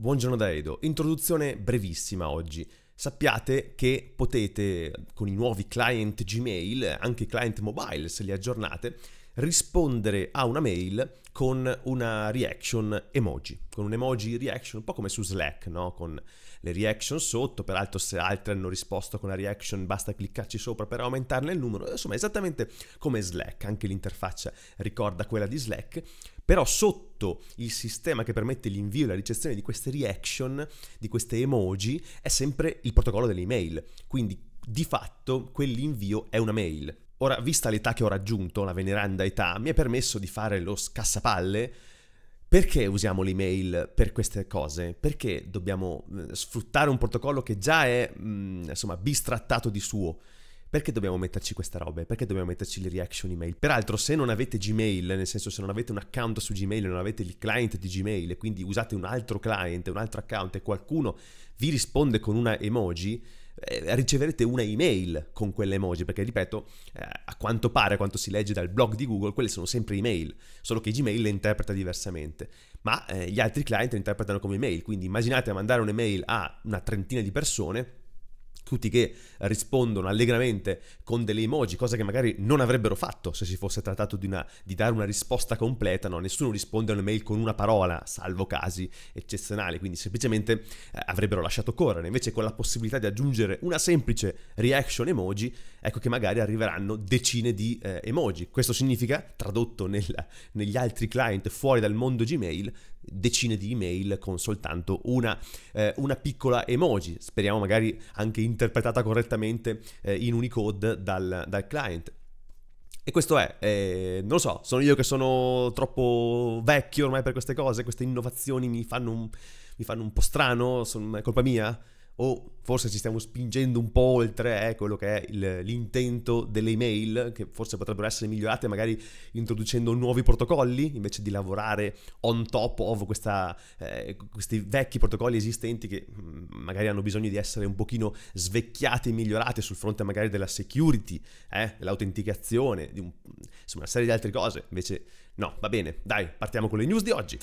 Buongiorno da Edo, introduzione brevissima oggi. Sappiate che potete con i nuovi client Gmail, anche client mobile se li aggiornate, rispondere a una mail con una reaction emoji, con un emoji reaction, un po' come su Slack, no? con le reaction sotto, peraltro se altri hanno risposto con la reaction basta cliccarci sopra per aumentarne il numero, insomma esattamente come Slack, anche l'interfaccia ricorda quella di Slack, però sotto il sistema che permette l'invio e la ricezione di queste reaction, di queste emoji, è sempre il protocollo dell'email. Quindi di fatto quell'invio è una mail. Ora, vista l'età che ho raggiunto, la veneranda età, mi è permesso di fare lo scassapalle. Perché usiamo l'email per queste cose? Perché dobbiamo eh, sfruttare un protocollo che già è, mh, mm, insomma, bistrattato di suo? Perché dobbiamo metterci questa roba? Perché dobbiamo metterci le reaction email? Peraltro, se non avete Gmail, nel senso se non avete un account su Gmail, non avete il client di Gmail, e quindi usate un altro client, un altro account e qualcuno vi risponde con una emoji, eh, riceverete una email con quell'emoji, perché ripeto, eh, a quanto pare, a quanto si legge dal blog di Google, quelle sono sempre email, solo che Gmail le interpreta diversamente, ma eh, gli altri client le interpretano come email, quindi immaginate mandare un'email a una trentina di persone tutti che rispondono allegramente con delle emoji, cosa che magari non avrebbero fatto se si fosse trattato di, una, di dare una risposta completa, no? nessuno risponde a mail con una parola, salvo casi eccezionali, quindi semplicemente eh, avrebbero lasciato correre, invece con la possibilità di aggiungere una semplice reaction emoji, ecco che magari arriveranno decine di eh, emoji. Questo significa, tradotto nel, negli altri client fuori dal mondo Gmail, decine di email con soltanto una, eh, una piccola emoji, speriamo magari anche interpretata correttamente eh, in Unicode dal, dal client. E questo è, eh, non lo so, sono io che sono troppo vecchio ormai per queste cose, queste innovazioni mi fanno un, mi fanno un po' strano, sono, è colpa mia? o forse ci stiamo spingendo un po' oltre eh, quello che è il, l'intento delle email, che forse potrebbero essere migliorate magari introducendo nuovi protocolli, invece di lavorare on top of questa, eh, questi vecchi protocolli esistenti che mm, magari hanno bisogno di essere un pochino svecchiati e migliorati sul fronte magari della security, eh, dell'autenticazione, di un, insomma una serie di altre cose. Invece no, va bene, dai, partiamo con le news di oggi.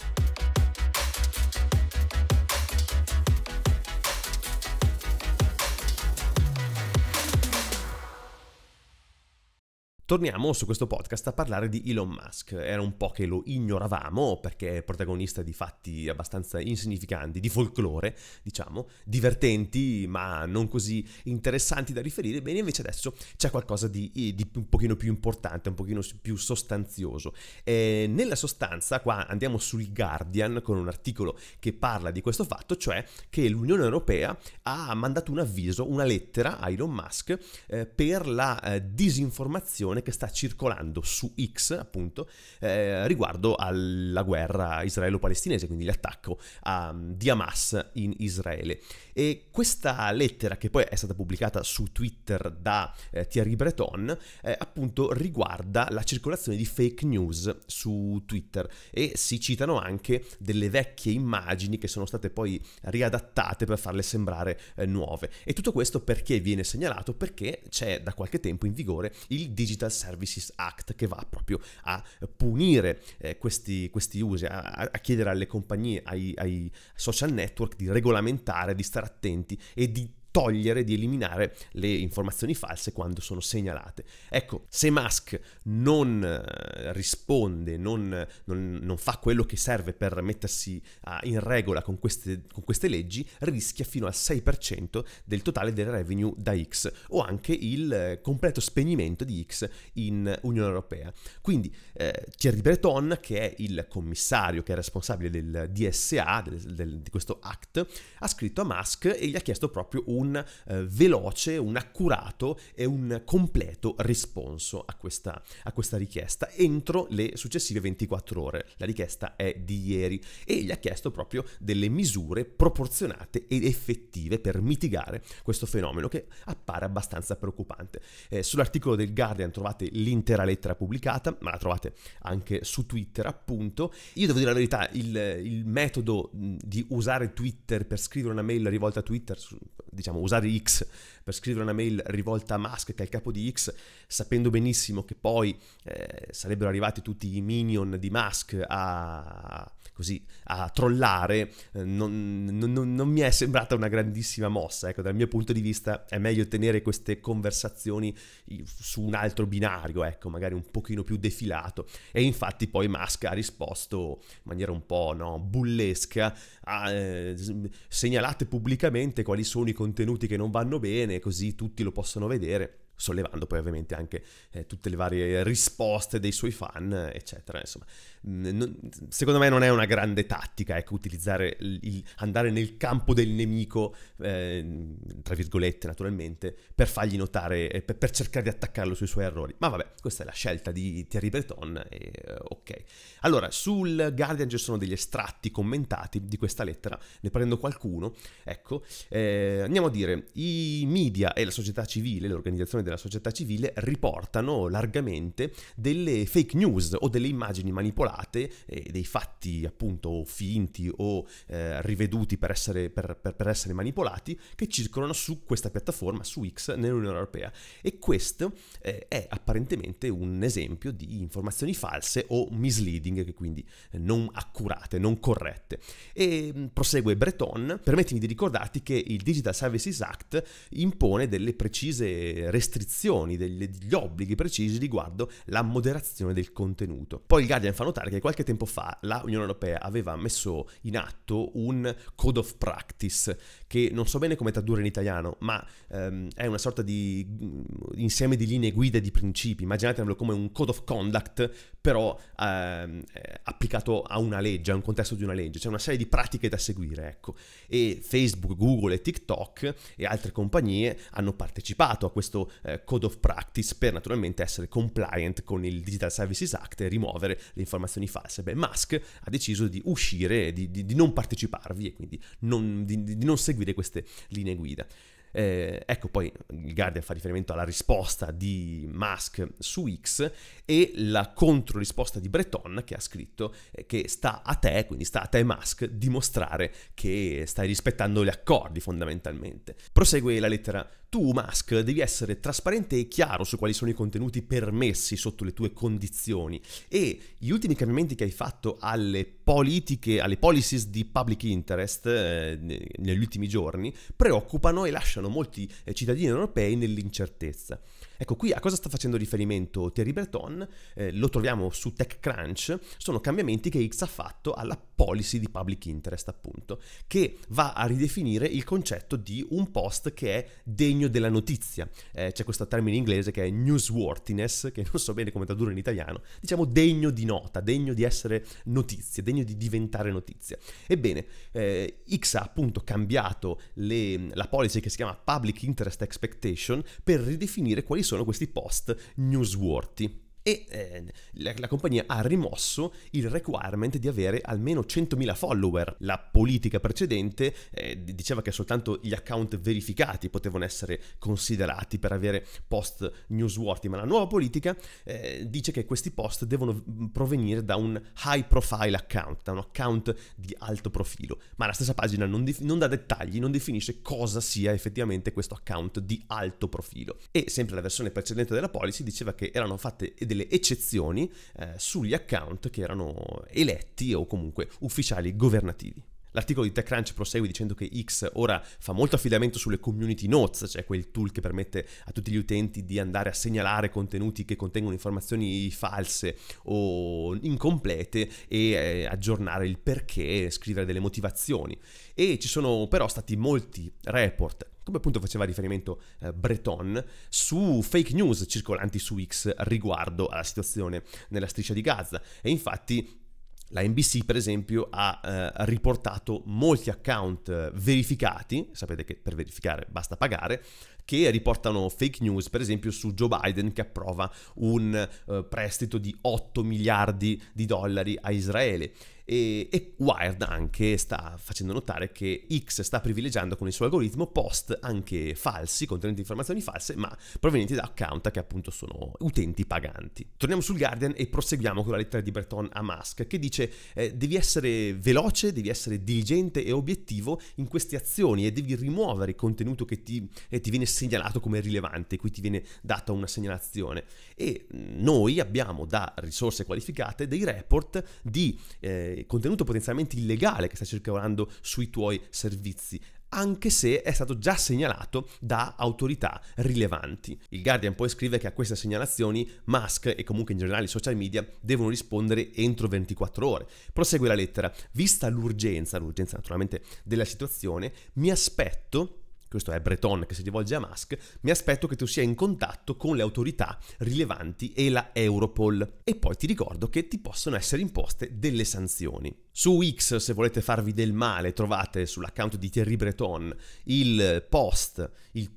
Torniamo su questo podcast a parlare di Elon Musk. Era un po' che lo ignoravamo perché è protagonista di fatti abbastanza insignificanti, di folklore, diciamo, divertenti ma non così interessanti da riferire. Bene, invece adesso c'è qualcosa di, eh, di un pochino più importante, un pochino più sostanzioso. E nella sostanza, qua andiamo sul Guardian con un articolo che parla di questo fatto, cioè che l'Unione Europea ha mandato un avviso, una lettera a Elon Musk eh, per la eh, disinformazione informazione che sta circolando su X, appunto, eh, riguardo alla guerra israelo-palestinese, quindi l'attacco a, mm, di Hamas in Israele. E questa lettera, che poi è stata pubblicata su Twitter da eh, Thierry Breton, eh, appunto riguarda la circolazione di fake news su Twitter e si citano anche delle vecchie immagini che sono state poi riadattate per farle sembrare eh, nuove. E tutto questo perché viene segnalato? Perché c'è da qualche tempo in vigore il digital Digital Services Act che va proprio a punire eh, questi, questi, usi, a, a, chiedere alle compagnie, ai, ai social network di regolamentare, di stare attenti e di togliere, di eliminare le informazioni false quando sono segnalate. Ecco, se Musk non eh, risponde, non, non, non fa quello che serve per mettersi in regola con queste, con queste leggi, rischia fino al 6% del totale del revenue da X o anche il eh, completo spegnimento di X in Unione Europea. Quindi eh, Thierry Breton, che è il commissario che è responsabile del DSA, del, del, di questo act, ha scritto a Musk e gli ha chiesto proprio un un eh, veloce, un accurato e un completo risponso a questa, a questa richiesta entro le successive 24 ore. La richiesta è di ieri e gli ha chiesto proprio delle misure proporzionate ed effettive per mitigare questo fenomeno che appare abbastanza preoccupante. Eh, sull'articolo del Guardian trovate l'intera lettera pubblicata, ma la trovate anche su Twitter appunto. Io devo dire la verità, il, il metodo di usare Twitter per scrivere una mail rivolta a Twitter, diciamo diciamo, usare X per scrivere una mail rivolta a Musk che è il capo di X, sapendo benissimo che poi eh, sarebbero arrivati tutti i minion di Musk a, così a trollare eh, non, non, non, mi è sembrata una grandissima mossa. Ecco, dal mio punto di vista è meglio tenere queste conversazioni su un altro binario, ecco, magari un pochino più defilato. E infatti poi Musk ha risposto in maniera un po' no, bullesca, a, eh, segnalate pubblicamente quali sono i contenuti che non vanno bene, così tutti lo possono vedere sollevando poi ovviamente anche eh, tutte le varie risposte dei suoi fan, eccetera. Insomma, mm, non, secondo me non è una grande tattica, ecco, utilizzare il, il, andare nel campo del nemico, eh, tra virgolette naturalmente, per fargli notare, eh, per, per, cercare di attaccarlo sui suoi errori. Ma vabbè, questa è la scelta di Thierry Breton e eh, Ok, allora sul Guardian ci sono degli estratti commentati di questa lettera, ne prendo qualcuno. Ecco, eh, andiamo a dire, i media e la società civile, le organizzazioni della società civile riportano largamente delle fake news o delle immagini manipolate, eh, dei fatti appunto finti o eh, riveduti per essere, per, per, per essere manipolati, che circolano su questa piattaforma, su X, nell'Unione Europea. E questo eh, è apparentemente un esempio di informazioni false o misleading, che quindi eh, non accurate, non corrette. E mm, prosegue Breton, permettimi di ricordarti che il Digital Services Act impone delle precise restrizioni, degli obblighi precisi riguardo la moderazione del contenuto. Poi il Guardian fa notare che qualche tempo fa la Unione Europea aveva messo in atto un code of practice che non so bene come tradurre in italiano, ma ehm, è una sorta di mm, insieme di linee guida e di principi. Immaginatevelo come un code of conduct però ehm, eh, applicato a una legge, a un contesto di una legge, c'è una serie di pratiche da seguire, ecco. E Facebook, Google e TikTok e altre compagnie hanno partecipato a questo eh, code of practice per naturalmente essere compliant con il Digital Services Act e rimuovere le informazioni false. Beh, Musk ha deciso di uscire, di, di, di non parteciparvi e quindi non, di, di non seguire queste linee guida. Eh, ecco poi il Guardian fa riferimento alla risposta di Musk su X e la controrisposta di Breton che ha scritto eh, che sta a te, quindi sta a te Musk, dimostrare che stai rispettando gli accordi fondamentalmente. Prosegue la lettera tu, Musk, devi essere trasparente e chiaro su quali sono i contenuti permessi sotto le tue condizioni e gli ultimi cambiamenti che hai fatto alle politiche, alle policies di public interest eh, negli ultimi giorni preoccupano e lasciano molti eh, cittadini europei nell'incertezza. Ecco qui a cosa sta facendo riferimento Thierry Breton, eh, lo troviamo su TechCrunch, sono cambiamenti che X ha fatto alla policy di public interest, appunto, che va a ridefinire il concetto di un post che è degno della notizia. Eh, c'è questo termine inglese che è newsworthiness, che non so bene come tradurre in italiano, diciamo degno di nota, degno di essere notizia, degno di diventare notizia. Ebbene, eh, X ha appunto cambiato le, la policy che si chiama Public Interest Expectation per ridefinire quali sono questi post newsworthy e eh, la, la, compagnia ha rimosso il requirement di avere almeno 100.000 follower. La politica precedente eh, diceva che soltanto gli account verificati potevano essere considerati per avere post newsworthy, ma la nuova politica eh, dice che questi post devono provenire da un high profile account, da un account di alto profilo, ma la stessa pagina non, dif- non dà dettagli, non definisce cosa sia effettivamente questo account di alto profilo. E sempre la versione precedente della policy diceva che erano fatte delle delle eccezioni eh, sugli account che erano eletti o comunque ufficiali governativi. L'articolo di TechCrunch prosegue dicendo che X ora fa molto affidamento sulle community notes, cioè quel tool che permette a tutti gli utenti di andare a segnalare contenuti che contengono informazioni false o incomplete e eh, aggiornare il perché, scrivere delle motivazioni. E ci sono però stati molti report come appunto faceva riferimento eh, Breton, su fake news circolanti su X riguardo alla situazione nella striscia di Gaza. E infatti la NBC, per esempio, ha eh, riportato molti account eh, verificati, sapete che per verificare basta pagare, che riportano fake news, per esempio su Joe Biden che approva un eh, prestito di 8 miliardi di dollari a Israele e, e Wired anche sta facendo notare che X sta privilegiando con il suo algoritmo post anche falsi, contenenti informazioni false, ma provenienti da account che appunto sono utenti paganti. Torniamo sul Guardian e proseguiamo con la lettera di Breton a Musk che dice eh, devi essere veloce, devi essere diligente e obiettivo in queste azioni e devi rimuovere il contenuto che ti, eh, ti viene segnalato come rilevante, qui ti viene data una segnalazione. E noi abbiamo da risorse qualificate dei report di... Eh, contenuto potenzialmente illegale che sta circolando sui tuoi servizi anche se è stato già segnalato da autorità rilevanti. Il Guardian poi scrive che a queste segnalazioni Musk e comunque in generale i social media devono rispondere entro 24 ore. Prosegue la lettera, vista l'urgenza, l'urgenza naturalmente della situazione, mi aspetto questo è Breton che si rivolge a Musk, mi aspetto che tu sia in contatto con le autorità rilevanti e la Europol. E poi ti ricordo che ti possono essere imposte delle sanzioni. Su X, se volete farvi del male, trovate sull'account di Thierry Breton il post, il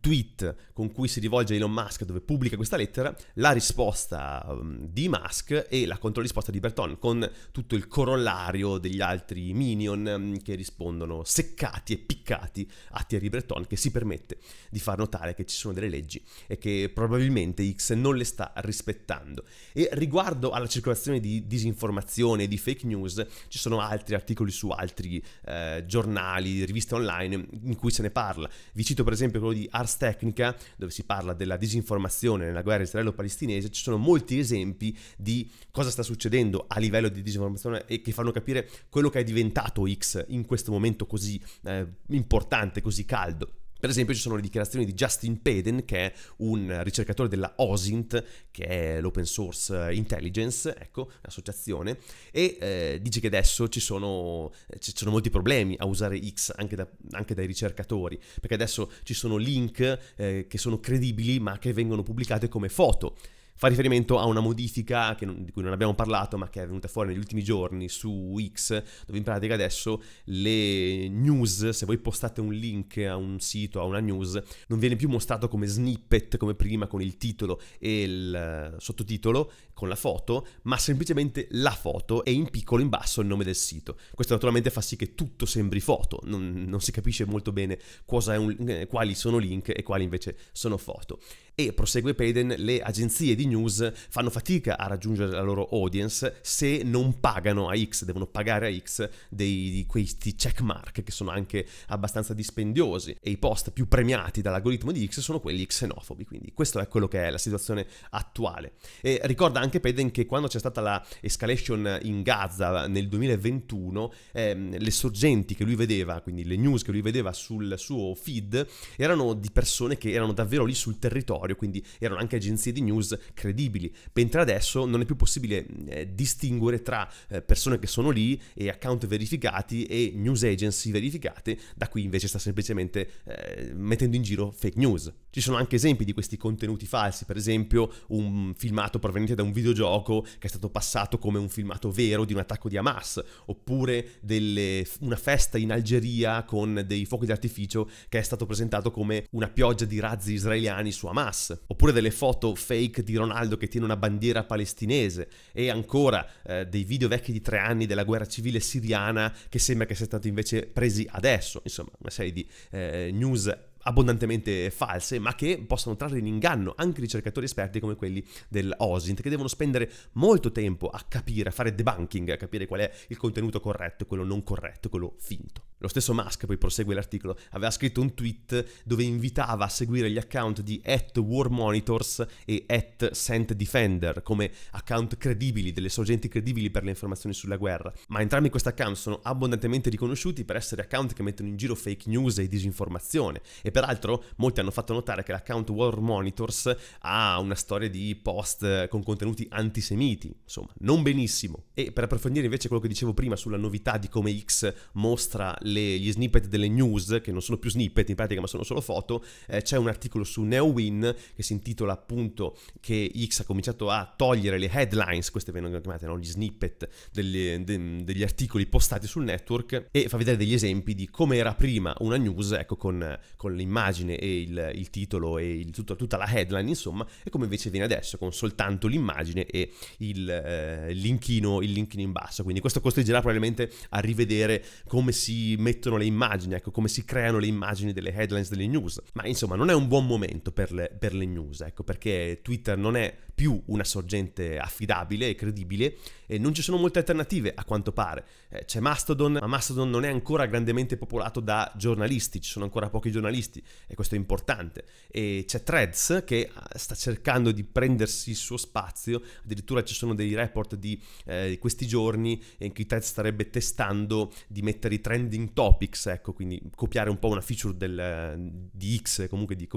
tweet con cui si rivolge a Elon Musk dove pubblica questa lettera, la risposta um, di Musk e la controrisposta di Berton con tutto il corollario degli altri minion um, che rispondono seccati e piccati a Thierry Breton che si permette di far notare che ci sono delle leggi e che probabilmente X non le sta rispettando. E riguardo alla circolazione di disinformazione e di fake news ci sono altri articoli su altri eh, giornali, riviste online in cui se ne parla. Vi cito per esempio quello di di Ars Technica, dove si parla della disinformazione nella guerra israelo-palestinese, ci sono molti esempi di cosa sta succedendo a livello di disinformazione e che fanno capire quello che è diventato X in questo momento così eh, importante, così caldo. Per esempio ci sono le dichiarazioni di Justin Peden, che è un ricercatore della OSINT, che è l'Open Source Intelligence, ecco, un'associazione, e eh, dice che adesso ci sono, eh, ci sono, molti problemi a usare X anche, da, anche, dai ricercatori, perché adesso ci sono link eh, che sono credibili ma che vengono pubblicate come foto fa riferimento a una modifica non, di cui non abbiamo parlato ma che è venuta fuori negli ultimi giorni su X, dove in pratica adesso le news, se voi postate un link a un sito, a una news, non viene più mostrato come snippet come prima con il titolo e il eh, sottotitolo, con la foto, ma semplicemente la foto e in piccolo in basso il nome del sito. Questo naturalmente fa sì che tutto sembri foto, non, non si capisce molto bene un, eh, quali sono link e quali invece sono foto. E prosegue Payden, le agenzie di news fanno fatica a raggiungere la loro audience se non pagano a X, devono pagare a X dei, di questi checkmark che sono anche abbastanza dispendiosi e i post più premiati dall'algoritmo di X sono quelli xenofobi, quindi questa è quello che è la situazione attuale. E ricorda anche Peden che quando c'è stata la escalation in Gaza nel 2021, ehm, le sorgenti che lui vedeva, quindi le news che lui vedeva sul suo feed, erano di persone che erano davvero lì sul territorio, quindi erano anche agenzie di news credibili, mentre adesso non è più possibile eh, distinguere tra eh, persone che sono lì e account verificati e news agency verificate, da qui invece sta semplicemente eh, mettendo in giro fake news. Ci sono anche esempi di questi contenuti falsi, per esempio un filmato proveniente da un un videogioco che è stato passato come un filmato vero di un attacco di Hamas, oppure delle, una festa in Algeria con dei fuochi d'artificio che è stato presentato come una pioggia di razzi israeliani su Hamas, oppure delle foto fake di Ronaldo che tiene una bandiera palestinese e ancora eh, dei video vecchi di tre anni della guerra civile siriana che sembra che sia stato invece presi adesso, insomma una serie di eh, news abbondantemente false, ma che possono trarre in inganno anche ricercatori esperti come quelli dell'OSINT, che devono spendere molto tempo a capire, a fare debunking, a capire qual è il contenuto corretto, quello non corretto, quello finto. Lo stesso Musk, poi prosegue l'articolo, aveva scritto un tweet dove invitava a seguire gli account di at War Monitors e at Sent Defender come account credibili, delle sorgenti credibili per le informazioni sulla guerra. Ma entrambi questi account sono abbondantemente riconosciuti per essere account che mettono in giro fake news e disinformazione. E peraltro molti hanno fatto notare che l'account War Monitors ha una storia di post con contenuti antisemiti, insomma, non benissimo. E per approfondire invece quello che dicevo prima sulla novità di come X mostra le le, gli snippet delle news, che non sono più snippet in pratica ma sono solo foto, eh, c'è un articolo su NeoWin che si intitola appunto che X ha cominciato a togliere le headlines, queste vengono chiamate no? gli snippet delle, de, degli articoli postati sul network e fa vedere degli esempi di come era prima una news, ecco con, con l'immagine e il, il titolo e il, tutto, tutta la headline insomma, e come invece viene adesso con soltanto l'immagine e il, eh, linkino, il linkino in basso. Quindi questo costringerà probabilmente a rivedere come si mettono le immagini, ecco, come si creano le immagini delle headlines delle news. Ma insomma, non è un buon momento per le, per le news, ecco, perché Twitter non è più una sorgente affidabile e credibile e non ci sono molte alternative a quanto pare. Eh, c'è Mastodon, ma Mastodon non è ancora grandemente popolato da giornalisti, ci sono ancora pochi giornalisti e questo è importante. E c'è Threads che ah, sta cercando di prendersi il suo spazio, addirittura ci sono dei report di eh, questi giorni in cui Threads starebbe testando di mettere i trending topics, ecco, quindi copiare un po' una feature del, di X, comunque di,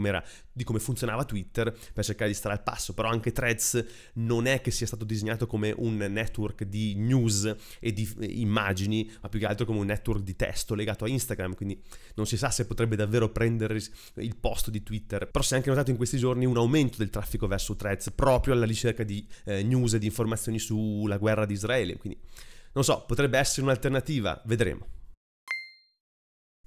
di come funzionava Twitter, per cercare di stare al passo, però anche Threads non è che sia stato disegnato come un network di news e di eh, immagini, ma più che altro come un network di testo legato a Instagram, quindi non si sa se potrebbe davvero prendere il posto di Twitter, però si è anche notato in questi giorni un aumento del traffico verso Threads proprio alla ricerca di eh, news e di informazioni sulla guerra di Israele, quindi non so, potrebbe essere un'alternativa, vedremo.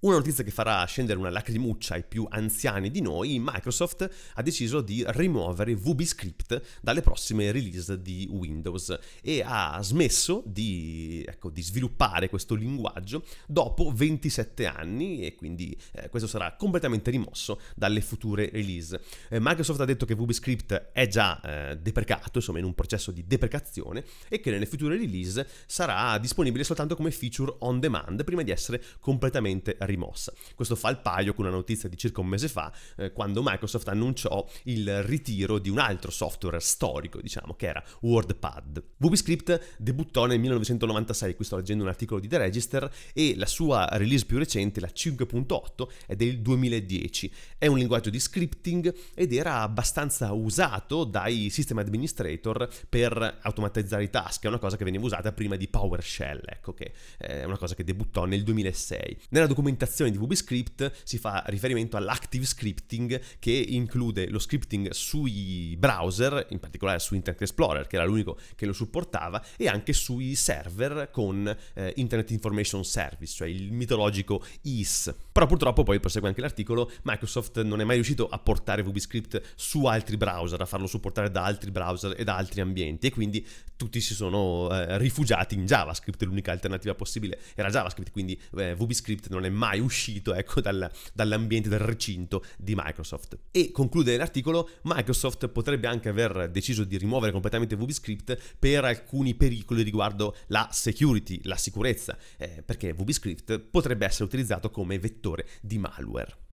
Una notizia che farà scendere una lacrimuccia ai più anziani di noi, Microsoft ha deciso di rimuovere VBScript dalle prossime release di Windows e ha smesso di, ecco, di sviluppare questo linguaggio dopo 27 anni e quindi eh, questo sarà completamente rimosso dalle future release. Eh, Microsoft ha detto che VBScript è già eh, deprecato, insomma in un processo di deprecazione e che nelle future release sarà disponibile soltanto come feature on demand prima di essere completamente rimossa. Questo fa il paio con una notizia di circa un mese fa, eh, quando Microsoft annunciò il ritiro di un altro software storico, diciamo, che era WordPad. VBScript debuttò nel 1996, qui sto leggendo un articolo di The Register, e la sua release più recente, la 5.8, è del 2010. È un linguaggio di scripting ed era abbastanza usato dai system administrator per automatizzare i task, è una cosa che veniva usata prima di PowerShell, ecco che è una cosa che debuttò nel 2006. Nella documentazione documentazione di VBScript si fa riferimento all'active scripting che include lo scripting sui browser, in particolare su Internet Explorer, che era l'unico che lo supportava, e anche sui server con eh, Internet Information Service, cioè il mitologico IS. Però purtroppo poi prosegue anche l'articolo, Microsoft non è mai riuscito a portare VBScript su altri browser, a farlo supportare da altri browser e da altri ambienti, e quindi tutti si sono eh, rifugiati in JavaScript, l'unica alternativa possibile era JavaScript, quindi eh, VBScript non è mai mai uscito ecco, dal, dall'ambiente, dal recinto di Microsoft. E conclude l'articolo, Microsoft potrebbe anche aver deciso di rimuovere completamente VBScript per alcuni pericoli riguardo la security, la sicurezza, eh, perché VBScript potrebbe essere utilizzato come vettore di malware.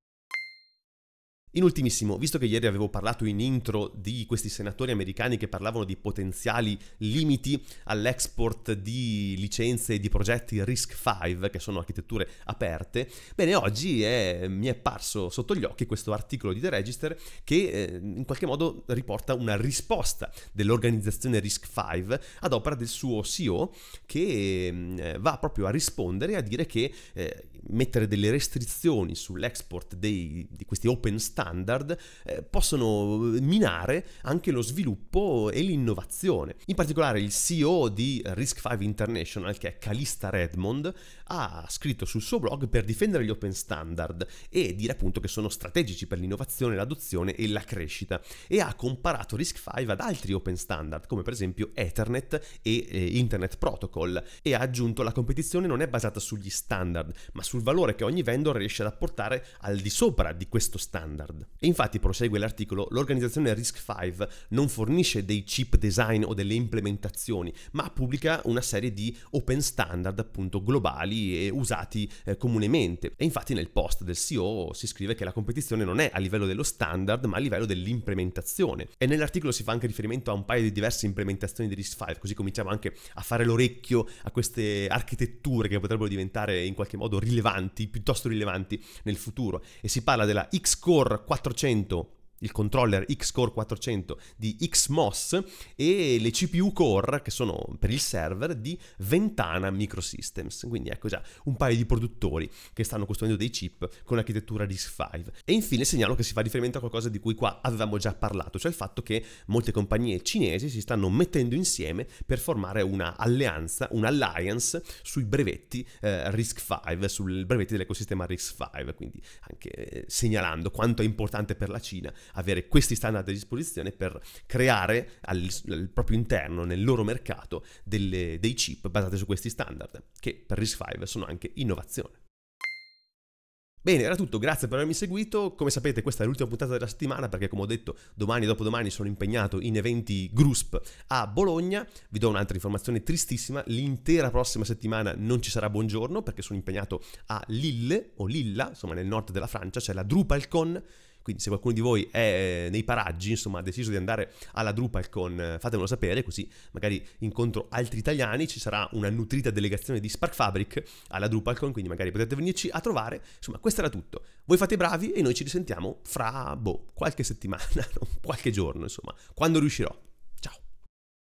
In ultimissimo, visto che ieri avevo parlato in intro di questi senatori americani che parlavano di potenziali limiti all'export di licenze e di progetti RISC-V, che sono architetture aperte, bene, oggi è, mi è apparso sotto gli occhi questo articolo di The Register che eh, in qualche modo riporta una risposta dell'organizzazione RISC-V ad opera del suo CEO che mm, eh, va proprio a rispondere e a dire che eh, mettere delle restrizioni sull'export dei, di questi open standard standard eh, possono eh, minare anche lo sviluppo e l'innovazione. In particolare il CEO di Risk 5 International, che è Calista Redmond, ha scritto sul suo blog per difendere gli open standard e dire appunto che sono strategici per l'innovazione, l'adozione e la crescita e ha comparato RISC-V ad altri open standard come per esempio Ethernet e eh, Internet Protocol e ha aggiunto la competizione non è basata sugli standard ma sul valore che ogni vendor riesce ad apportare al di sopra di questo standard. E infatti prosegue l'articolo, l'organizzazione RISC-V non fornisce dei chip design o delle implementazioni ma pubblica una serie di open standard appunto globali normali e usati eh, comunemente. E infatti nel post del CEO si scrive che la competizione non è a livello dello standard, ma a livello dell'implementazione. E nell'articolo si fa anche riferimento a un paio di diverse implementazioni di RISC-V, così cominciamo anche a fare l'orecchio a queste architetture che potrebbero diventare in qualche modo rilevanti, piuttosto rilevanti nel futuro. E si parla della X-Core 400 il controller X-Core 400 di Xmos e le CPU core che sono per il server di Ventana Microsystems. Quindi ecco già un paio di produttori che stanno costruendo dei chip con architettura RISC-V. E infine segnalo che si fa riferimento a qualcosa di cui qua avevamo già parlato, cioè il fatto che molte compagnie cinesi si stanno mettendo insieme per formare una alleanza, un'alliance sui brevetti eh, RISC-V, sul brevetti dell'ecosistema RISC-V, quindi anche eh, segnalando quanto è importante per la Cina avere questi standard a disposizione per creare al, al proprio interno, nel loro mercato, delle, dei chip basati su questi standard, che per RISC-V sono anche innovazione. Bene, era tutto, grazie per avermi seguito. Come sapete, questa è l'ultima puntata della settimana perché, come ho detto, domani e dopodomani sono impegnato in eventi GRUSP a Bologna. Vi do un'altra informazione tristissima: l'intera prossima settimana non ci sarà buongiorno perché sono impegnato a Lille o Lilla, insomma, nel nord della Francia, c'è la DrupalCon quindi se qualcuno di voi è eh, nei paraggi, insomma, ha deciso di andare alla Drupalcon, eh, fatemelo sapere, così magari incontro altri italiani, ci sarà una nutrita delegazione di Spark Fabric alla Drupalcon, quindi magari potete venirci a trovare. Insomma, questo era tutto. Voi fate i bravi e noi ci risentiamo fra, boh, qualche settimana, qualche giorno, insomma, quando riuscirò.